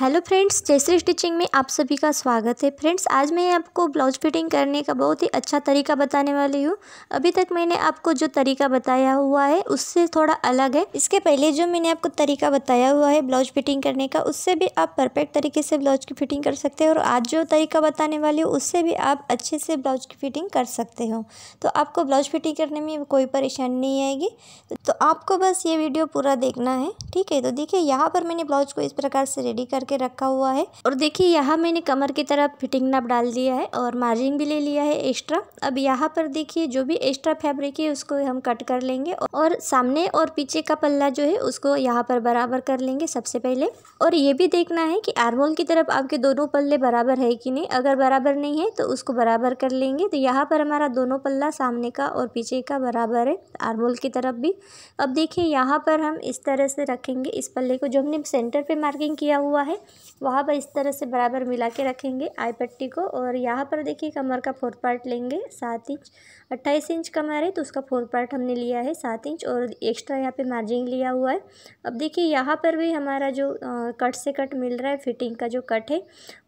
hello friends Jayashree stitching में आप सभी का स्वागत है फ्रेंड्स आज मैं आपको ब्लाउज फिटिंग करने का बहुत ही अच्छा तरीका बताने वाली हूँ अभी तक मैंने आपको जो तरीका बताया हुआ है उससे थोड़ा अलग है इसके पहले जो मैंने आपको तरीका बताया हुआ है ब्लाउज फिटिंग करने का उससे भी आप परफेक्ट तरीके से ब्लाउज की फिटिंग कर सकते हो और आज जो तरीका बताने वाली हूँ उससे भी आप अच्छे से ब्लाउज की फिटिंग कर सकते हो तो आपको ब्लाउज फिटिंग करने में कोई परेशानी नहीं आएगी तो आपको बस ये वीडियो पूरा देखना है ठीक है तो देखिए यहाँ पर मैंने ब्लाउज को इस प्रकार से रेडी कर करके रखा हुआ है और देखिए यहाँ मैंने कमर की तरफ फिटिंग नाप डाल दिया है और मार्जिन भी ले लिया है एक्स्ट्रा अब यहाँ पर देखिए जो भी एक्स्ट्रा फैब्रिक है उसको हम कट कर लेंगे और सामने और पीछे का पल्ला जो है उसको यहाँ पर बराबर कर लेंगे सबसे पहले और ये भी देखना है कि आर्मोल की तरफ आपके दोनों पल्ले बराबर है कि नहीं अगर बराबर नहीं है तो उसको बराबर कर लेंगे तो यहाँ पर हमारा दोनों पल्ला सामने का और पीछे का बराबर है आर्मोल की तरफ भी अब देखिए यहाँ पर हम इस तरह से रखेंगे इस पल्ले को जो हमने सेंटर पे मार्किंग किया हुआ है है वहाँ पर इस तरह से बराबर मिला के रखेंगे आई पट्टी को और यहाँ पर देखिए कमर का फोर पार्ट लेंगे सात इंच अट्ठाईस इंच कमर है तो उसका फोर पार्ट हमने लिया है सात इंच और एक्स्ट्रा यहाँ पे मार्जिन लिया हुआ है अब देखिए यहाँ पर भी हमारा जो आ, कट से कट मिल रहा है फिटिंग का जो कट है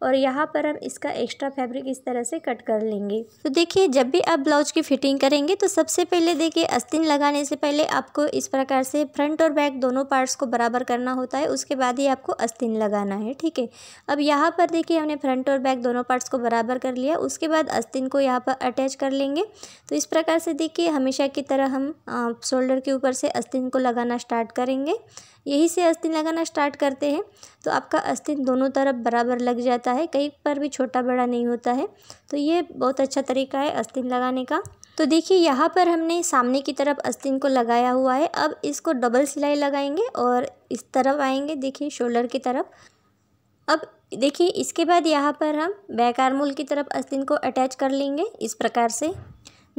और यहाँ पर हम इसका एक्स्ट्रा फैब्रिक इस तरह से कट कर लेंगे तो देखिए जब भी आप ब्लाउज की फिटिंग करेंगे तो सबसे पहले देखिए अस्तिन लगाने से पहले आपको इस प्रकार से फ्रंट और बैक दोनों पार्ट्स को बराबर करना होता है उसके बाद ही आपको अस्तिन लगाना करना है ठीक है अब यहाँ पर देखिए हमने फ्रंट और बैक दोनों पार्ट्स को बराबर कर लिया उसके बाद अस्तिन को यहाँ पर अटैच कर लेंगे तो इस प्रकार से देखिए हमेशा की तरह हम शोल्डर के ऊपर से अस्तिन को लगाना स्टार्ट करेंगे यही से अस्तिन लगाना स्टार्ट करते हैं तो आपका अस्तिन दोनों तरफ बराबर लग जाता है कहीं पर भी छोटा बड़ा नहीं होता है तो ये बहुत अच्छा तरीका है अस्तिन लगाने का तो देखिए यहाँ पर हमने सामने की तरफ अस्तिन को लगाया हुआ है अब इसको डबल सिलाई लगाएंगे और इस तरफ आएंगे देखिए शोल्डर की तरफ अब देखिए इसके बाद यहाँ पर हम बैकारमूल की तरफ अस्तिन को अटैच कर लेंगे इस प्रकार से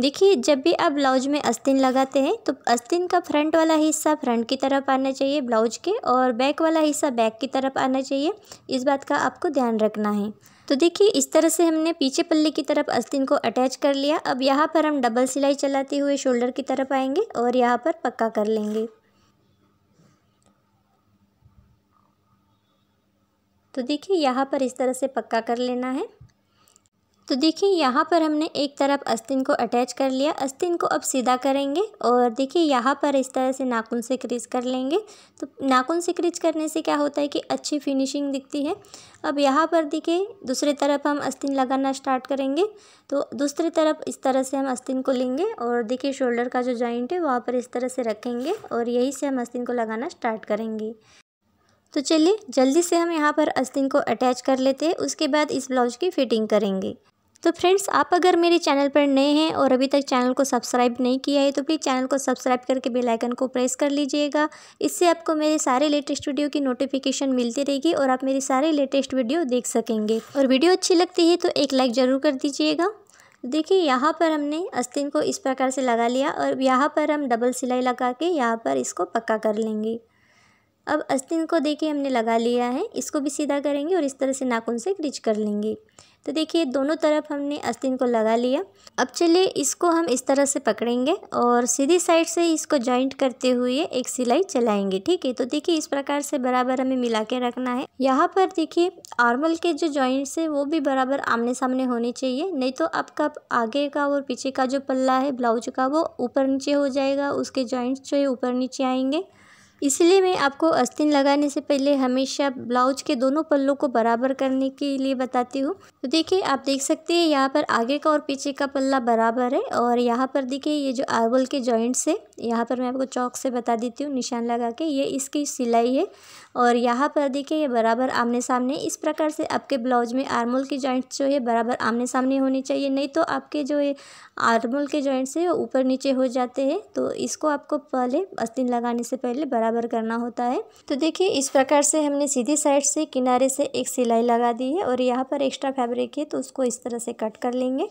देखिए जब भी आप ब्लाउज में अस्तिन लगाते हैं तो अस्तिन का फ्रंट वाला हिस्सा फ्रंट की तरफ आना चाहिए ब्लाउज के और बैक वाला हिस्सा बैक की तरफ आना चाहिए इस बात का आपको ध्यान रखना है तो देखिए इस तरह से हमने पीछे पल्ले की तरफ अस्तिन को अटैच कर लिया अब यहाँ पर हम डबल सिलाई चलाते हुए शोल्डर की तरफ आएंगे और यहाँ पर पक्का कर लेंगे तो देखिए यहाँ पर इस तरह से पक्का कर लेना है तो देखिए यहाँ पर हमने एक तरफ अस्तिन को अटैच कर लिया अस्तिन को अब सीधा करेंगे और देखिए यहाँ पर इस तरह से नाखून से क्रीज कर लेंगे तो नाखून से क्रीज करने से क्या होता है कि अच्छी फिनिशिंग दिखती है अब यहाँ पर देखिए दूसरी तरफ हम अस्तिन लगाना स्टार्ट करेंगे तो दूसरी तरफ इस तरह से हम अस्तिन को लेंगे और देखिए शोल्डर का जो जॉइंट है वहाँ पर इस तरह से रखेंगे और यही से हम अस्तिन को लगाना स्टार्ट करेंगे तो चलिए जल्दी से हम यहाँ पर अस्तिन को अटैच कर लेते हैं उसके बाद इस ब्लाउज की फिटिंग करेंगे तो फ्रेंड्स आप अगर मेरे चैनल पर नए हैं और अभी तक चैनल को सब्सक्राइब नहीं किया है तो प्लीज़ चैनल को सब्सक्राइब करके बेल आइकन को प्रेस कर लीजिएगा इससे आपको मेरे सारे लेटेस्ट वीडियो की नोटिफिकेशन मिलती रहेगी और आप मेरे सारे लेटेस्ट वीडियो देख सकेंगे और वीडियो अच्छी लगती है तो एक लाइक ज़रूर कर दीजिएगा देखिए यहाँ पर हमने अस्तिन को इस प्रकार से लगा लिया और यहाँ पर हम डबल सिलाई लगा के यहाँ पर इसको पक्का कर लेंगे अब अस्तिन को देखिए हमने लगा लिया है इसको भी सीधा करेंगे और इस तरह से नाखून से क्रिच कर लेंगे तो देखिए दोनों तरफ हमने अस्तिन को लगा लिया अब चलिए इसको हम इस तरह से पकड़ेंगे और सीधी साइड से इसको जॉइंट करते हुए एक सिलाई चलाएंगे ठीक है तो देखिए इस प्रकार से बराबर हमें मिला के रखना है यहाँ पर देखिए आर्मल के जो जॉइंट्स है वो भी बराबर आमने सामने होने चाहिए नहीं तो आपका आगे का और पीछे का जो पल्ला है ब्लाउज का वो ऊपर नीचे हो जाएगा उसके जॉइंट्स जो है ऊपर नीचे आएंगे इसलिए मैं आपको अस्तिन लगाने से पहले हमेशा ब्लाउज के दोनों पल्लों को बराबर करने के लिए बताती हूँ तो देखिए आप देख सकते हैं यहाँ पर आगे का और पीछे का पल्ला बराबर है और यहाँ पर देखिए ये जो आर्गोल के जॉइंट्स है यहाँ पर मैं आपको चौक से बता देती हूँ निशान लगा के ये इसकी सिलाई है और यहाँ पर देखिए ये बराबर आमने सामने इस प्रकार से आपके ब्लाउज में आर्मोल के जॉइंट्स जो है बराबर आमने सामने होने चाहिए नहीं तो आपके जो ये आर्मोल के जॉइंट्स है वो ऊपर नीचे हो जाते हैं तो इसको आपको पहले अस्तिन लगाने से पहले बराबर करना होता है तो देखिए इस प्रकार से हमने सीधी साइड से किनारे से एक सिलाई लगा दी है और यहाँ पर एक्स्ट्रा फैब्रिक है तो उसको इस तरह से कट कर लेंगे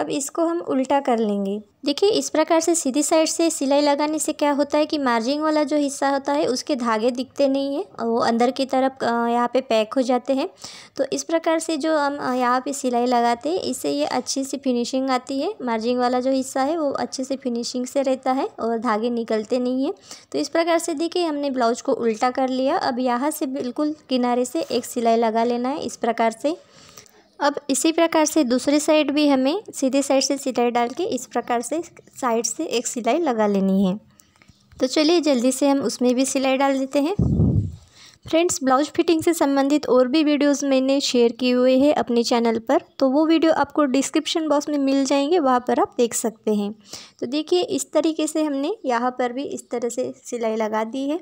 अब इसको हम उल्टा कर लेंगे देखिए इस प्रकार से सीधी साइड से सिलाई लगाने से क्या होता है कि मार्जिंग वाला जो हिस्सा होता है उसके धागे दिखते नहीं हैं और वो अंदर की तरफ यहाँ पे पैक हो जाते हैं तो इस प्रकार से जो हम यहाँ पे सिलाई लगाते हैं इससे ये अच्छी सी फिनिशिंग आती है मार्जिंग वाला जो हिस्सा है वो अच्छे से फिनिशिंग से रहता है और धागे निकलते नहीं हैं तो इस प्रकार से देखिए हमने ब्लाउज को उल्टा कर लिया अब यहाँ से बिल्कुल किनारे से एक सिलाई लगा लेना है इस प्रकार से अब इसी प्रकार से दूसरी साइड भी हमें सीधे साइड से सिलाई डाल के इस प्रकार से साइड से एक सिलाई लगा लेनी है तो चलिए जल्दी से हम उसमें भी सिलाई डाल देते हैं फ्रेंड्स ब्लाउज फिटिंग से संबंधित और भी वीडियोस मैंने शेयर किए हुए हैं अपने चैनल पर तो वो वीडियो आपको डिस्क्रिप्शन बॉक्स में मिल जाएंगे वहाँ पर आप देख सकते हैं तो देखिए इस तरीके से हमने यहाँ पर भी इस तरह से सिलाई लगा दी है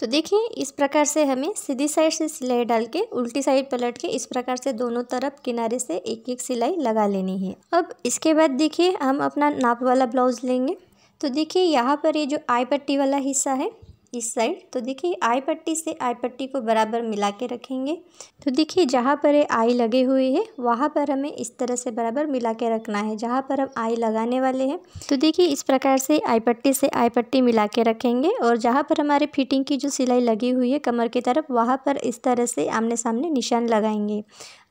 तो देखिए इस प्रकार से हमें सीधी साइड से सिलाई डाल के उल्टी साइड पलट के इस प्रकार से दोनों तरफ किनारे से एक एक सिलाई लगा लेनी है अब इसके बाद देखिए हम अपना नाप वाला ब्लाउज लेंगे तो देखिए यहाँ पर ये जो आई पट्टी वाला हिस्सा है इस साइड तो देखिए आई पट्टी से आई पट्टी को बराबर मिला के रखेंगे तो देखिए जहाँ पर आई लगे हुए हैं वहाँ पर हमें इस तरह से बराबर मिला के रखना है जहाँ पर हम आई लगाने वाले हैं तो देखिए इस प्रकार से आई पट्टी से आई पट्टी मिला के रखेंगे और जहाँ पर हमारे फिटिंग की जो सिलाई लगी हुई है कमर की तरफ वहाँ पर इस तरह से आमने सामने निशान लगाएंगे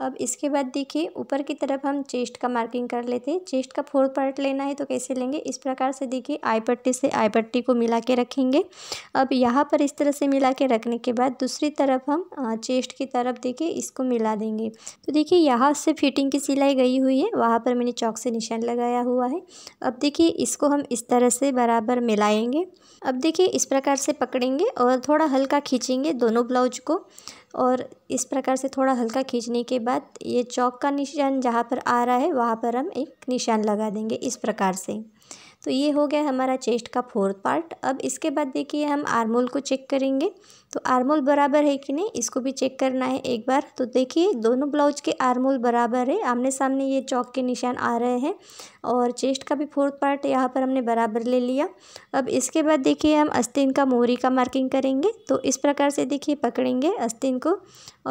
अब इसके बाद देखिए ऊपर की तरफ हम चेस्ट का मार्किंग कर लेते हैं चेस्ट का फोर पार्ट लेना है तो कैसे लेंगे इस प्रकार से देखिए आई पट्टी से आई पट्टी को मिला के रखेंगे अब यहाँ पर इस तरह से मिला के रखने के बाद दूसरी तरफ हम चेस्ट की तरफ देखिए इसको मिला देंगे तो देखिए यहाँ से फिटिंग की सिलाई गई हुई है वहाँ पर मैंने चौक से निशान लगाया हुआ है अब देखिए इसको हम इस तरह से बराबर मिलाएंगे अब देखिए इस प्रकार से पकड़ेंगे और थोड़ा हल्का खींचेंगे दोनों ब्लाउज को और इस प्रकार से थोड़ा हल्का खींचने के बाद ये चौक का निशान जहाँ पर आ रहा है वहाँ पर हम एक निशान लगा देंगे इस प्रकार से तो ये हो गया हमारा चेस्ट का फोर्थ पार्ट अब इसके बाद देखिए हम आर्मोल को चेक करेंगे तो आरमोल बराबर है कि नहीं इसको भी चेक करना है एक बार तो देखिए दोनों ब्लाउज के आरमोल बराबर है आमने सामने ये चौक के निशान आ रहे हैं और चेस्ट का भी फोर्थ पार्ट यहाँ पर हमने बराबर ले लिया अब इसके बाद देखिए हम अस्तिन का मोहरी का मार्किंग करेंगे तो इस प्रकार से देखिए पकड़ेंगे अस्तिन को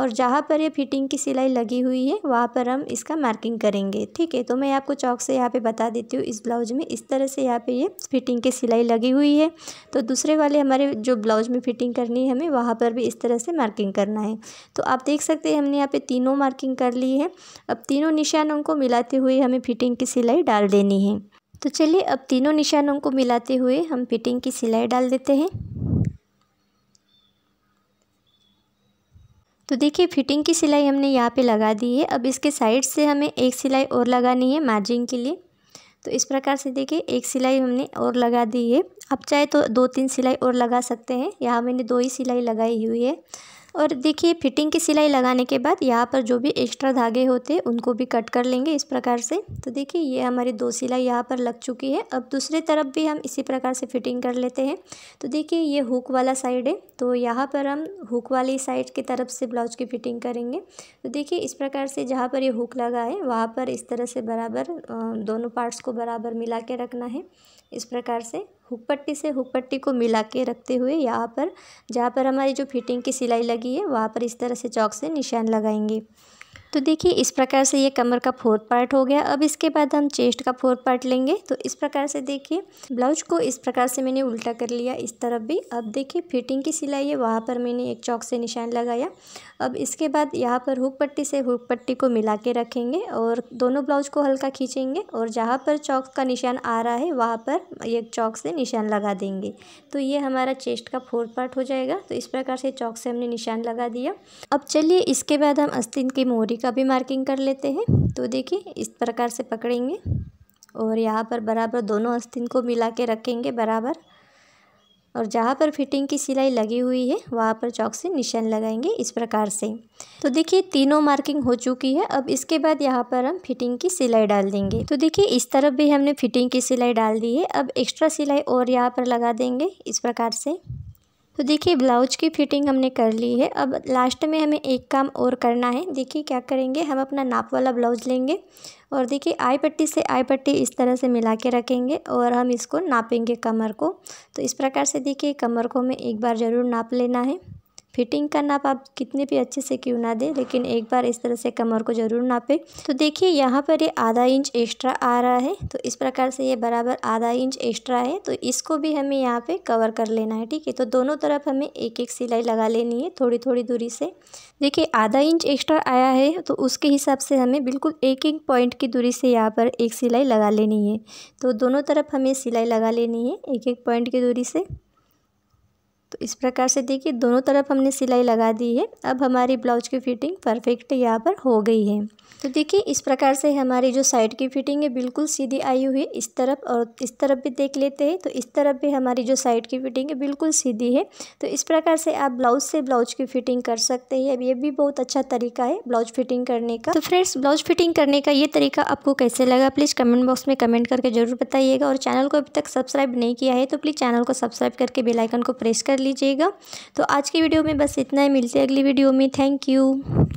और जहाँ पर ये फिटिंग की सिलाई लगी हुई है वहाँ पर हम इसका मार्किंग करेंगे ठीक है तो मैं आपको चौक से यहाँ पे बता देती हूँ इस ब्लाउज में इस तरह से यहाँ पे ये फिटिंग की सिलाई लगी हुई है तो दूसरे वाले हमारे जो ब्लाउज में फिटिंग करनी है हमें वहाँ पर भी इस तरह से मार्किंग करना है तो आप देख सकते हैं हमने यहाँ पे तीनों मार्किंग कर ली है अब तीनों निशानों को मिलाते हुए हमें फिटिंग की सिलाई डाल देनी है तो चलिए अब तीनों निशानों को मिलाते हुए हम फिटिंग की सिलाई डाल देते हैं तो देखिए फिटिंग की सिलाई हमने यहाँ पे लगा दी है अब इसके साइड से हमें एक सिलाई और लगानी है मार्जिन के लिए तो इस प्रकार से देखिए एक सिलाई हमने और लगा दी है आप चाहे तो दो तीन सिलाई और लगा सकते हैं यहाँ मैंने दो ही सिलाई लगाई हुई है और देखिए फिटिंग की सिलाई लगाने के बाद यहाँ पर जो भी एक्स्ट्रा धागे होते हैं उनको भी कट कर लेंगे इस प्रकार से तो देखिए ये हमारी दो सिलाई यहाँ पर लग चुकी है अब दूसरे तरफ भी हम इसी प्रकार से फिटिंग कर लेते हैं तो देखिए ये हुक वाला साइड है तो यहाँ पर हम हुक वाली साइड की तरफ से ब्लाउज की फिटिंग करेंगे तो देखिए इस प्रकार से जहाँ पर ये हुक लगा है वहाँ पर इस तरह से बराबर दोनों पार्ट्स को बराबर मिला के रखना है इस प्रकार से हुक पट्टी से हुक पट्टी को मिला के रखते हुए यहाँ पर जहाँ पर हमारी जो फिटिंग की सिलाई लगी है वहाँ पर इस तरह से चौक से निशान लगाएंगे तो देखिए इस प्रकार से ये कमर का फोर्थ पार्ट हो गया अब इसके बाद हम चेस्ट का फोर्थ पार्ट लेंगे तो इस प्रकार से देखिए ब्लाउज को इस प्रकार से मैंने उल्टा कर लिया इस तरफ भी अब देखिए फिटिंग की सिलाई है वहाँ पर मैंने एक चौक से निशान लगाया अब इसके बाद यहाँ पर हुक पट्टी से हुक पट्टी को मिला के रखेंगे और दोनों ब्लाउज को हल्का खींचेंगे और जहाँ पर चौक का निशान आ रहा है वहाँ पर एक चौक से निशान लगा देंगे तो ये हमारा चेस्ट का फोर्थ पार्ट हो जाएगा तो इस प्रकार से चौक से हमने निशान लगा दिया अब चलिए इसके बाद हम अस्तिन की मोहरी का भी मार्किंग कर लेते हैं तो देखिए इस प्रकार से पकड़ेंगे और यहाँ पर बराबर दोनों अस्तिन को मिला के रखेंगे बराबर और जहाँ पर फिटिंग की सिलाई लगी हुई है वहाँ पर चौक से निशान लगाएंगे इस प्रकार से तो देखिए तीनों मार्किंग हो चुकी है अब इसके बाद यहाँ पर हम फिटिंग की सिलाई डाल देंगे तो देखिए इस तरफ भी हमने फिटिंग की सिलाई डाल दी है अब एक्स्ट्रा सिलाई और यहाँ पर लगा देंगे इस प्रकार से तो देखिए ब्लाउज की फिटिंग हमने कर ली है अब लास्ट में हमें एक काम और करना है देखिए क्या करेंगे हम अपना नाप वाला ब्लाउज लेंगे और देखिए आई पट्टी से आई पट्टी इस तरह से मिला के रखेंगे और हम इसको नापेंगे कमर को तो इस प्रकार से देखिए कमर को हमें एक बार ज़रूर नाप लेना है फिटिंग का नाप आप कितने भी अच्छे से क्यों ना दें लेकिन एक बार इस तरह से कमर को ज़रूर नापें तो देखिए यहाँ पर ये आधा इंच एक्स्ट्रा आ रहा है तो इस प्रकार से ये बराबर आधा इंच एक्स्ट्रा है तो इसको भी हमें यहाँ पर कवर कर लेना है ठीक है तो दोनों तरफ हमें एक एक सिलाई लगा लेनी है थोड़ी थोड़ी दूरी से देखिए आधा इंच एक्स्ट्रा आया है तो उसके हिसाब से हमें बिल्कुल एक एक पॉइंट की दूरी से यहाँ पर एक सिलाई लगा लेनी है तो दोनों तरफ हमें सिलाई लगा लेनी है एक एक पॉइंट की दूरी से तो इस प्रकार से देखिए दोनों तरफ हमने सिलाई लगा दी है अब हमारी ब्लाउज की फिटिंग परफेक्ट यहाँ पर हो गई है तो देखिए इस प्रकार से हमारी जो साइड की फिटिंग है बिल्कुल सीधी आई हुई है इस तरफ और इस तरफ भी देख लेते हैं तो इस तरफ भी हमारी जो साइड की फिटिंग है बिल्कुल सीधी है तो इस प्रकार से आप ब्लाउज से ब्लाउज की फिटिंग कर सकते हैं अब ये भी बहुत अच्छा तरीका है ब्लाउज फिटिंग करने का तो फ्रेंड्स ब्लाउज फिटिंग करने का ये तरीका आपको कैसे लगा प्लीज़ कमेंट बॉक्स में कमेंट करके जरूर बताइएगा और चैनल को अभी तक सब्सक्राइब नहीं किया है तो प्लीज़ चैनल को सब्सक्राइब करके बेलाइकन को प्रेस कर लीजिएगा तो आज की वीडियो में बस इतना ही मिलते हैं अगली वीडियो में थैंक यू